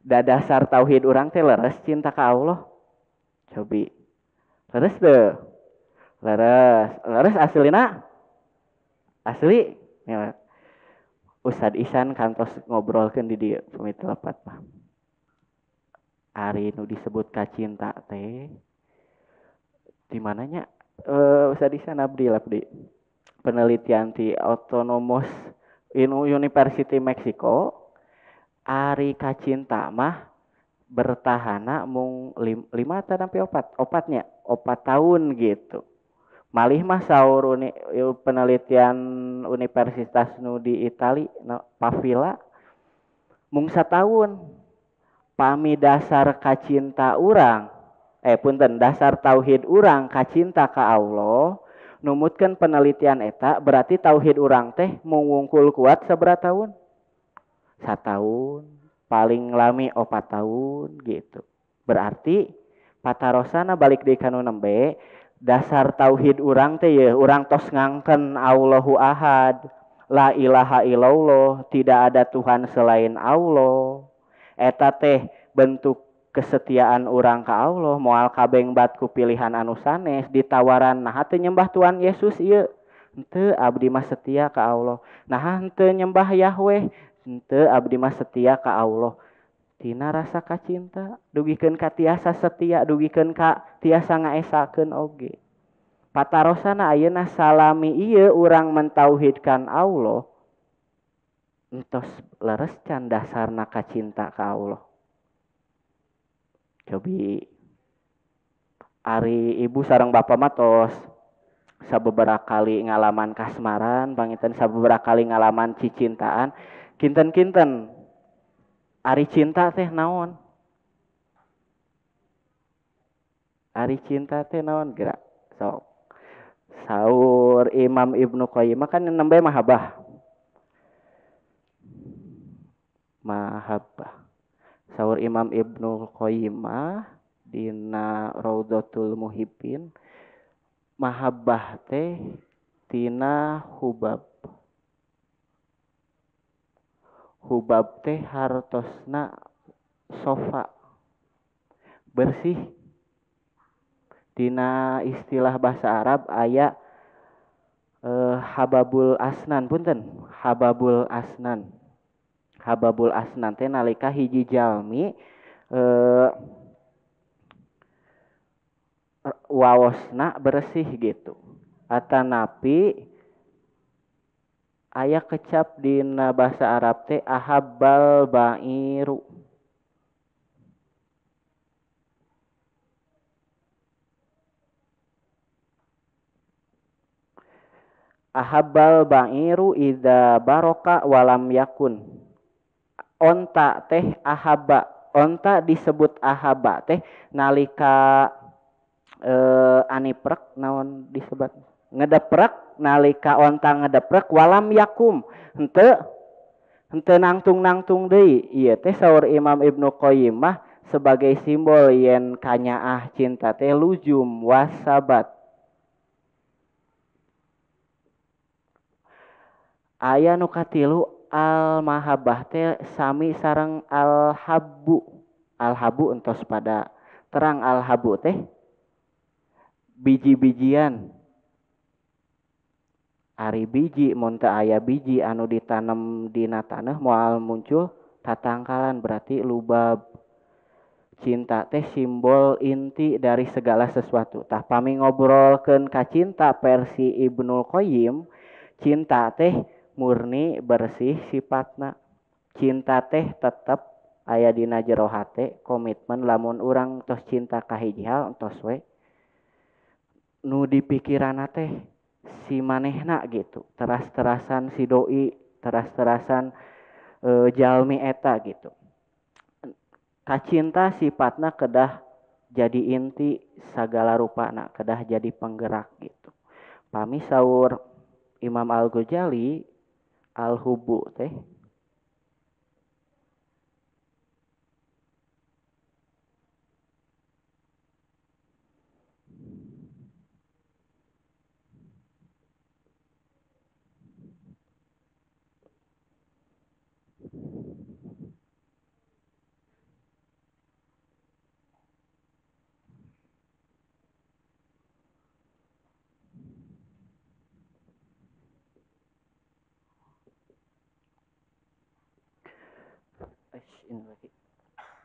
dasar tauhid orang teh leres cinta ka Allah cobi leres deh leres leres aslina asli ya. Ustad Isan kantos ngobrolkan di dia pemit lepat mah Ari nu disebut kacinta teh di mananya uh, eh, Ustad Isan abdi abdi penelitian di autonomous in University Mexico. Ari kacinta mah bertahana mung lima, lima tanam sampai opat opatnya opat tahun gitu malih mah saur uni, penelitian Universitas nu di Itali no, Pavila mungsa tahun pami dasar kacinta urang eh punten dasar tauhid urang kacinta ka Allah numutkan penelitian eta berarti tauhid urang teh mengungkul kuat seberat tahun satu tahun paling lami opat tahun gitu berarti patarosana balik di kanu 6 dasar tauhid orang teh ya orang tos ngangken Allahu ahad la ilaha illallah tidak ada Tuhan selain Allah eta teh bentuk kesetiaan orang ke Allah moal kabeng batku pilihan anu sanes ditawaran nah hati nyembah Tuhan Yesus iya ente abdi mah setia ke Allah nah ente nyembah Yahweh ente abdi mah setia ke Allah tina rasa kacinta dugikan ka tiasa setia dugikan ka tiasa ngaesakeun oge patarosana ayeuna salami iye orang mentauhidkan Allah entos leres can dasarna kacinta ka Allah cobi Ari ibu sarang bapa matos beberapa kali ngalaman kasmaran pangitan beberapa kali ngalaman cicintaan kinten-kinten Ari cinta teh naon? Ari cinta teh naon gerak? So. Saur Imam Ibnu Qayyim kan nembe mahabah. Mahabah. Saur Imam Ibnu Qayyim dina Raudatul Muhibbin mahabbah teh tina hubab hubab teh hartosna sofa bersih Dina istilah bahasa Arab ayat eh, hababul asnan punten hababul asnan hababul asnan teh nalika hiji jalmi eh, wawosna bersih gitu atanapi ayah kecap di bahasa Arab teh ahabal ba'iru ahabal ba'iru ida baroka walam yakun onta teh ahaba onta disebut ahaba teh nalika eh aniprek naon disebut ngedeprek nalika ontang ngedeprek walam yakum hente hente nangtung-nangtung deh. Iya teh saur Imam Ibnu koyimah sebagai simbol yen kanya ah cinta teh lujum wasabat aya nu katilu al mahabbah teh sami sarang al habu al habu entos pada terang al habu teh biji-bijian Ari biji monta ayah biji anu ditanam di tanah mual muncul tatangkalan berarti lubab cinta teh simbol inti dari segala sesuatu tah pami ngobrolkan cinta versi Ibnu Qayyim cinta teh murni bersih sifatna cinta teh tetap ayah dina jero hate komitmen lamun orang tos cinta kahiji hal tos we nu di pikiran teh si manehna gitu teras-terasan si doi teras-terasan e, jalmi eta gitu kacinta sifatnya kedah jadi inti segala rupa nak kedah jadi penggerak gitu pami saur Imam Al Ghazali Al Hubu teh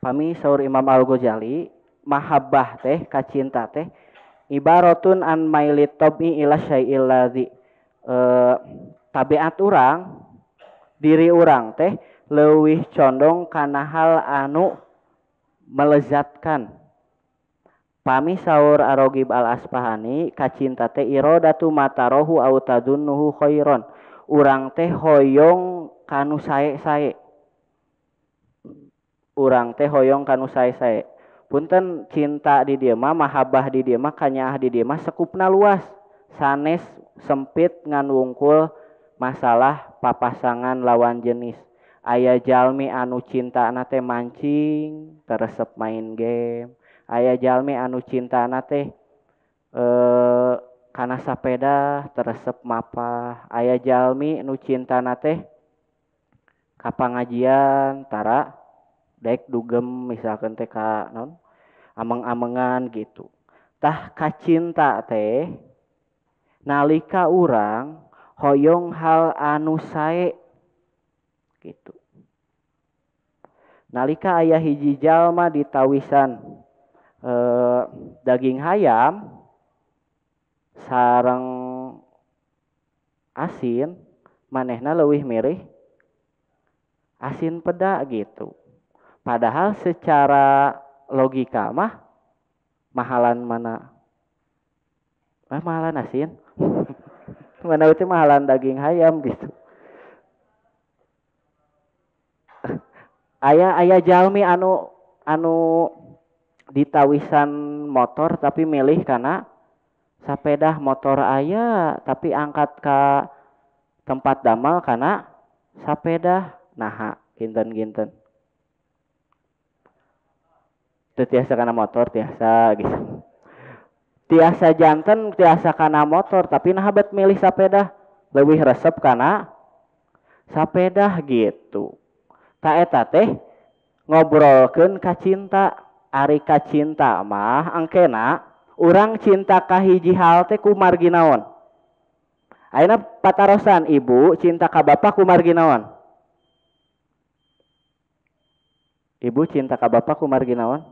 Pami saur Imam Al Ghazali mahabbah teh kacinta teh ibaratun an maili tobi ila syai ladzi e, tabiat urang diri urang teh leuwih condong kana hal anu melezatkan Pami saur arogib al aspahani kacinta teh irodatu matarohu autadun nuhu khairon urang teh hoyong kanu sae-sae urang teh hoyong kanu sae-sae punten cinta di dia mah di dia mah kanyaah di dia mah sekupna luas sanes sempit ngan wungkul masalah papasangan lawan jenis ayah jalmi anu cinta anate mancing teresep main game ayah jalmi anu cinta anate eh karena sapeda teresep mapa ayah jalmi nu cinta nate kapangajian tara daek dugem misalkan TK non ameng-amengan gitu tah kacinta teh nalika urang hoyong hal anu sae gitu nalika ayah hiji jalma ditawisan tawisan e, daging hayam sarang asin manehna lewih mirih asin peda gitu Padahal secara logika mah mahalan mana? Eh, mahalan asin. mana itu mahalan daging ayam gitu. ayah ayah jalmi anu anu ditawisan motor tapi milih karena sepeda motor ayah tapi angkat ke tempat damal karena sepeda naha ginten ginten itu tiasa karena motor tiasa gitu tiasa jantan tiasa karena motor tapi nah, nahabat milih sepeda lebih resep karena sepeda gitu tak eta teh ngobrolkan kacinta Ari kacinta mah angkena orang cinta kahiji hal teh kumar ginawan Aina patarosan ibu cinta ka bapak kumar ginawan Ibu cinta ka bapak kumar ginawan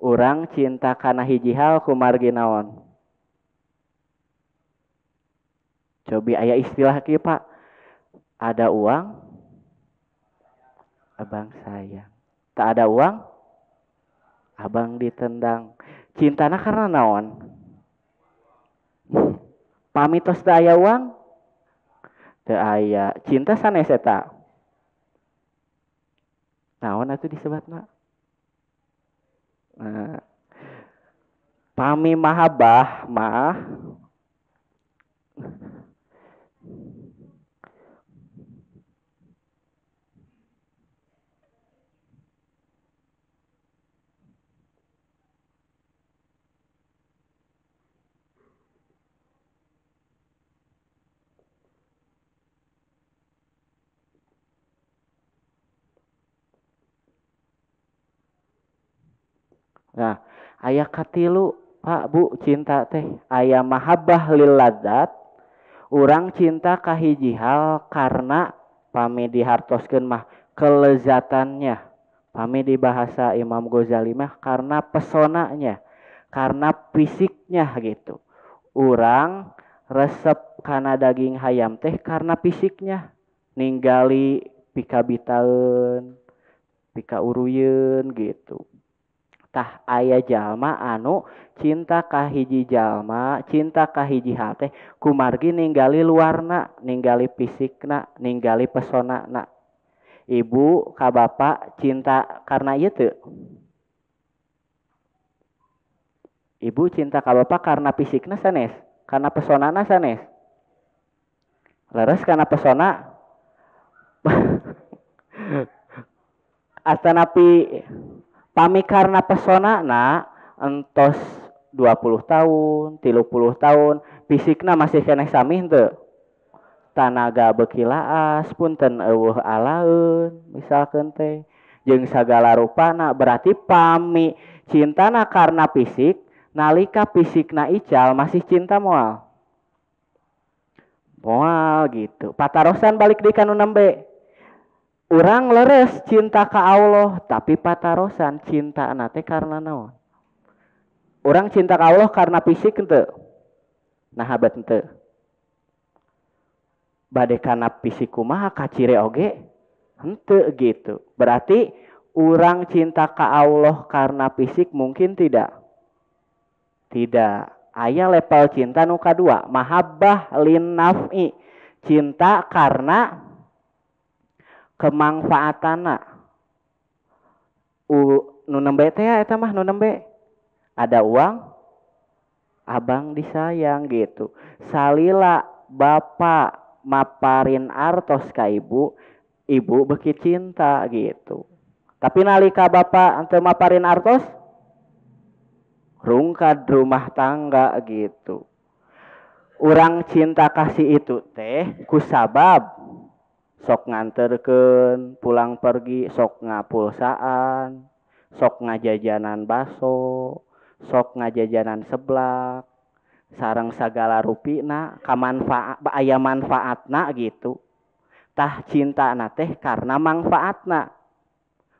orang cinta karena hiji hal kumargi naon cobi ayah istilah ki pak ada uang abang sayang tak ada uang abang ditendang cintana karena naon pamitos tak ayah uang tak ayah cinta sana setak. naon disebut nak Nah, pami mahabah mah Nah, ayah katilu Pak Bu cinta teh ayah mahabah liladat orang cinta kahiji hal karena pami dihartoskeun mah kelezatannya pami bahasa Imam Ghazali mah karena pesonanya karena fisiknya gitu orang resep karena daging hayam teh karena fisiknya ninggali pika bitaun pika uruyun gitu tah aya jalma anu cinta kahiji jalma cinta kahiji hate kumargi ninggali luarna ninggali fisikna ninggali pesona na ibu ka bapak cinta karena itu ibu cinta ka bapak karena fisikna sanes karena na sanes leres karena pesona astanapi pami karena pesona na entos 20 tahun tilu puluh tahun fisiknya masih kene sami ente tanaga bekilaas ten eueuh alaun misalkan teh jeng sagala rupana berarti pami cintana karena fisik nalika fisikna ical masih cinta moal moal gitu patarosan balik di kanu nembe orang leres cinta ke Allah tapi patarosan cinta nate karena naon orang cinta ke Allah karena fisik ente nah habat ente badai karena fisik kumaha kacire oge ente gitu berarti orang cinta ke Allah karena fisik mungkin tidak tidak ayah level cinta nuka dua mahabbah lin cinta karena kemanfaatana nu nembe teh ya, eta mah nu nembe ada uang abang disayang gitu salila bapak maparin artos ka ibu ibu beki cinta gitu tapi nalika bapak ante maparin artos rungkad rumah tangga gitu orang cinta kasih itu teh kusabab sok nganterken pulang pergi sok ngapulsaan sok ngajajanan baso sok ngajajanan seblak sarang segala ayam kamanfaat aya gitu tah cinta na teh karena nak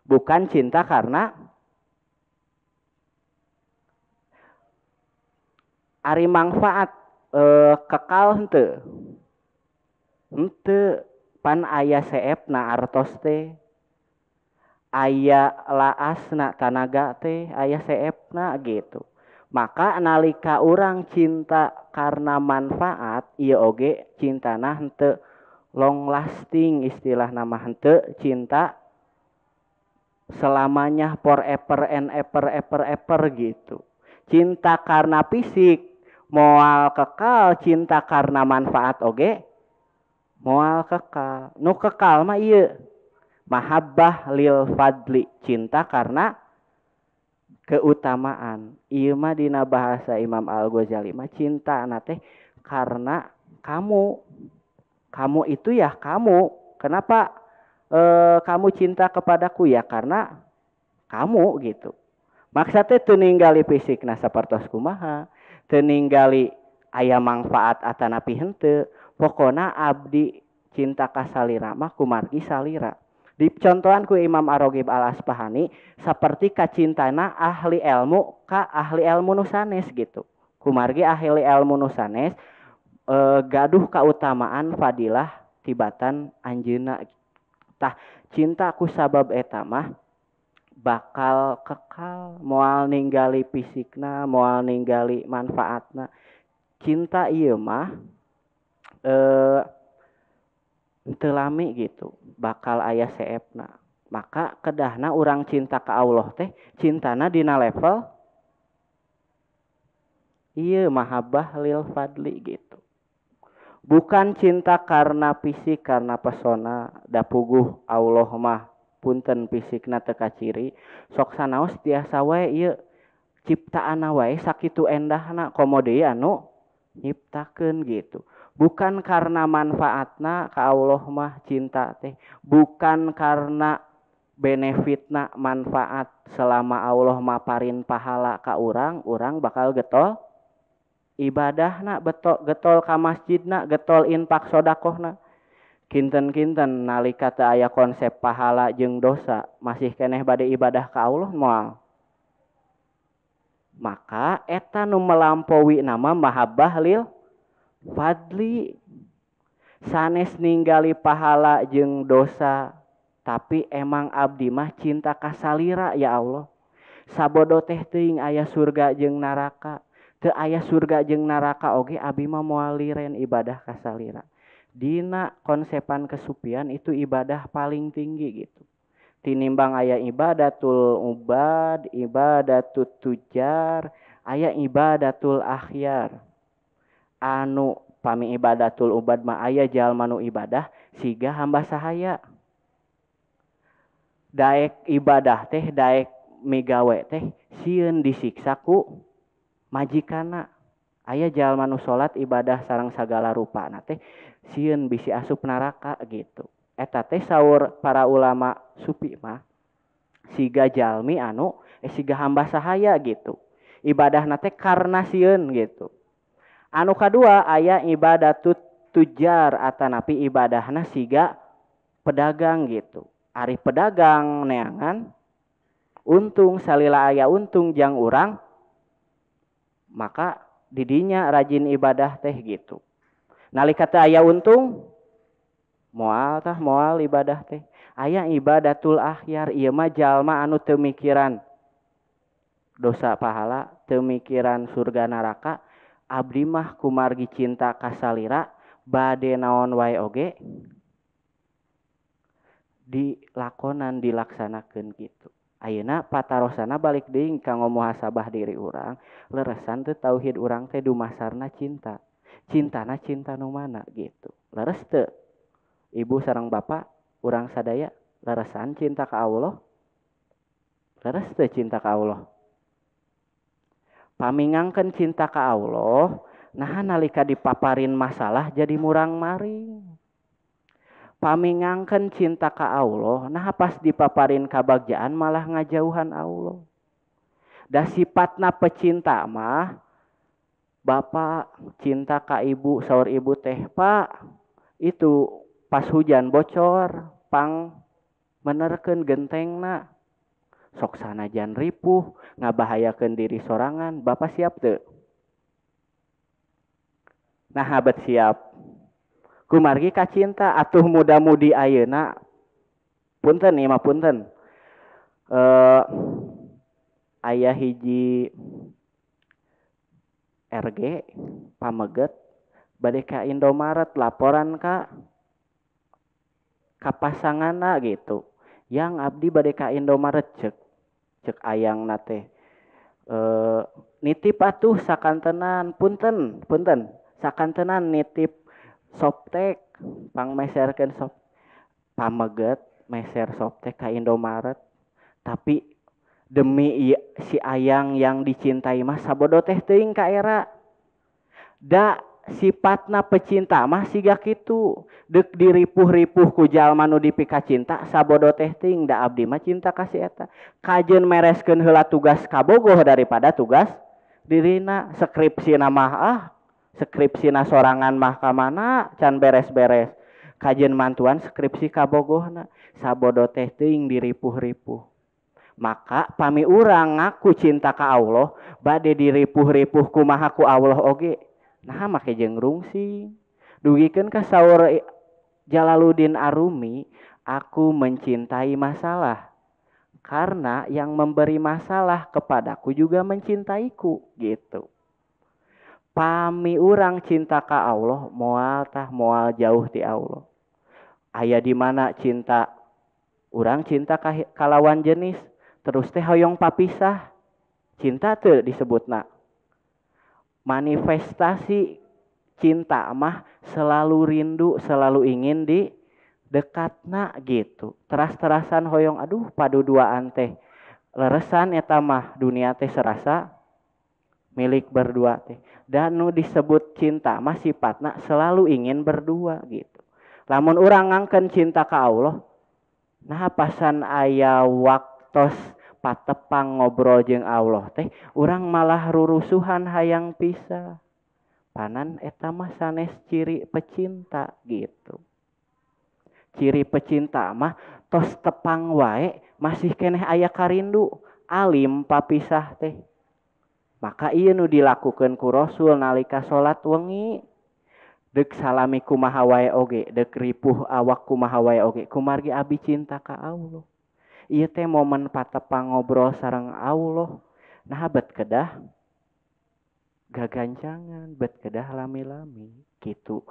bukan cinta karena Ari manfaat eh, kekal hente hente pan ayah seep na artos te ayah laas na tanaga te ayah seep na gitu maka nalika orang cinta karena manfaat iya oge cinta na hente long lasting istilah nama hente cinta selamanya forever and ever ever ever gitu cinta karena fisik moal kekal cinta karena manfaat oge mual kekal nu kekal mah iya mahabbah lil fadli cinta karena keutamaan iya mah dina bahasa Imam Al Ghazali mah cinta nate karena kamu kamu itu ya kamu kenapa e, kamu cinta kepadaku ya karena kamu gitu maksudnya teninggali fisik nasa partos kumaha teninggali ayah manfaat atanapi hente pokona abdi cinta kasalira mah kumargi salira contohan ku Imam Arogib al Aspahani seperti kacintana ahli ilmu ka ahli ilmu nusanes gitu kumargi ahli ilmu nusanes e, gaduh keutamaan fadilah tibatan anjina tah cinta ku sabab etamah bakal kekal mual ninggali fisikna mual ninggali manfaatna cinta iya mah eh telami gitu bakal ayah seepna maka kedahna orang cinta ke Allah teh cintana dina level iya mahabbah lil fadli gitu bukan cinta karena fisik karena pesona dapuguh Allah mah punten fisikna teka ciri sok sanaos tiasa wae iya ciptaan wae sakitu endahna komode anu nyiptakeun gitu bukan karena manfaatna ka Allah mah cinta teh bukan karena benefitna manfaat selama Allah maparin pahala ka urang urang bakal getol nak betok getol ka masjidna getol infak nak kinten-kinten nalika teu aya konsep pahala jeng dosa masih keneh badai ibadah ka Allah moal maka eta nu melampaui nama mahabbah lil Fadli sanes ninggali pahala jeng dosa tapi emang abdi mah cinta kasalira ya Allah sabodo teh teing ayah surga jeng naraka te ayah surga jeng naraka oge abi mah mualiren ibadah kasalira dina konsepan kesupian itu ibadah paling tinggi gitu tinimbang ayah ibadatul ubad ibadatul tujar ayah ibadatul akhyar anu pami ibadahtulbatma ayajalmanu ibadah siga hamba sahaya Dayek ibadah teh day megawe teh siun disiksaku maji karena ayaahjalmanu salat ibadah sarang segala rupa nanti siuni asup naraka gitu eteta sauur para ulama supimah siga Jami anu eh siga hamba sahaya gitu ibadah nate karena siun gitu anu kedua ayah ibadah tujar atau napi ibadah siga pedagang gitu Ari pedagang neangan untung salila ayah untung jang urang maka didinya rajin ibadah teh gitu nali kata ayah untung mual tah mual ibadah teh ayah ibadatul akhir iya mah jalma anu temikiran dosa pahala temikiran surga neraka abdi mah kumargi cinta kasalira bade naon wae oge dilakonan dilaksanakan gitu Ayeuna patarosana balik deing kanggo muhasabah diri orang leresan teu tauhid orang teh dumasarna cinta cintana cinta nu mana gitu leres teu ibu sarang bapak orang sadaya leresan cinta ka Allah leres teu cinta ka Allah pamingangkan cinta ke Allah nah nalika dipaparin masalah jadi murang maring pamingangkan cinta ke Allah nah pas dipaparin kebahagiaan malah ngajauhan Allah dah sifatnya pecinta mah Bapak cinta ke ibu sahur ibu teh pak itu pas hujan bocor pang menerken genteng nak sok sana jan ripuh ngabahayakan diri sorangan Bapak siap te? nah habat siap kumargi kacinta atuh muda-mudi ayeuna punten ma punten eh ayah hiji RG pameget balik ke Indomaret laporan kak ka kapasangana gitu yang abdi bade ka Indomaret cek cek ayang nate e, eh, nitip atuh sakantenan punten punten sakantenan nitip soptek pangmeserkeun sop pameget meser soptek ka Indomaret tapi demi iya, si ayang yang dicintai mas sabodo teh teuing ka era da sifatna pecinta mah siga kitu dek diripuh-ripuh ku jalma nu dipika cinta sabodo teh ting da abdi mah cinta kasih eta kajen mereskeun heula tugas kabogoh daripada tugas dirina skripsi mah ah skripsi nasorangan sorangan mah ka mana can beres-beres kajen mantuan skripsi kabogohna sabodo teh ting diripuh-ripuh maka pami urang ngaku cinta ka Allah bade diripuh-ripuh kumaha ku Allah oge okay nah make jengrung sih dugikan ke sahur Jalaluddin Arumi aku mencintai masalah karena yang memberi masalah kepadaku juga mencintaiku gitu pami orang cinta ke Allah mual tah mual jauh ti Allah ayah di mana cinta orang cinta kalawan jenis terus teh hoyong papisah cinta tuh disebut nak manifestasi cinta mah selalu rindu, selalu ingin di dekat nak gitu. Teras-terasan hoyong aduh padu dua ante. Leresan eta mah dunia teh serasa milik berdua teh. Dan nu disebut cinta mah sifatna selalu ingin berdua gitu. Lamun orang ngangken cinta ke Allah, nah pasan ayah waktu patepang ngobrol jeng Allah teh orang malah rurusuhan hayang pisah panan etama sanes ciri pecinta gitu ciri pecinta mah tos tepang wae masih keneh ayah karindu alim papisah teh maka iya nu dilakukan ku Rasul nalika sholat wengi dek salami kumaha wae oge dek ripuh awak kumaha wae oge kumargi abi cinta ka Allah Iya teh momen patepang ngobrol sarang Allah nah bet kedah gagancangan bet kedah lami-lami gitu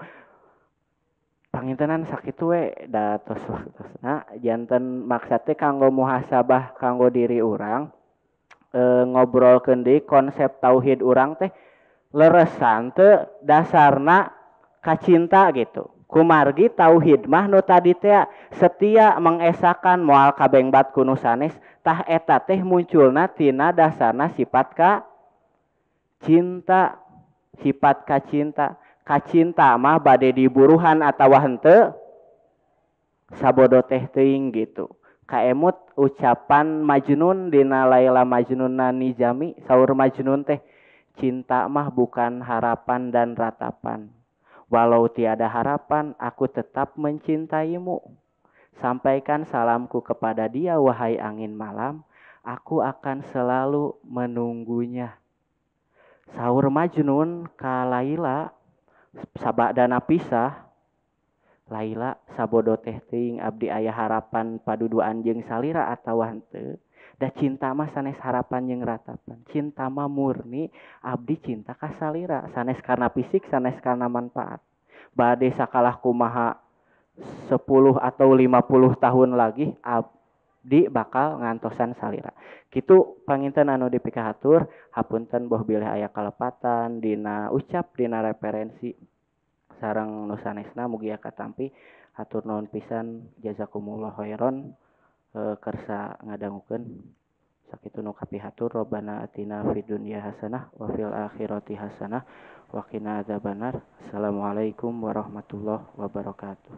pangintenan sakit we datos waktu nah janten maksate kanggo muhasabah kanggo diri orang e, ngobrol kendi konsep tauhid orang teh leresan te dasarna kacinta gitu kumargi tauhid mah nu tadi teh setia mengesakan moal kabengbat kunu sanes tah eta teh munculna tina dasarna sifat ka cinta sifat cinta kacinta mah bade diburuhan atau hente sabodo teh teing gitu kaemut ucapan majnun dina laila majnun nani jami saur majnun teh cinta mah bukan harapan dan ratapan Walau tiada harapan, aku tetap mencintaimu. Sampaikan salamku kepada dia, wahai angin malam. Aku akan selalu menunggunya. Sahur Majnun ka Laila dana pisah. Laila sabodo teh ting abdi ayah harapan padudu anjing salira atau hante da cinta mah sanes harapan yang ratapan cinta mah murni abdi cinta kasalira sanes karena fisik sanes karena manfaat badai sakalah kumaha 10 atau 50 tahun lagi abdi bakal ngantosan salira gitu panginten anu dipikahatur hapunten boh bilih ayah kalepatan dina ucap dina referensi sarang nusanesna mugia katampi atur non pisan jazakumullah khairon e, eh, karsa ngadangukeun sakitu nu kapihatur robana atina fidunya hasanah wa fil akhirati hasanah wa qina banar assalamualaikum warahmatullahi wabarakatuh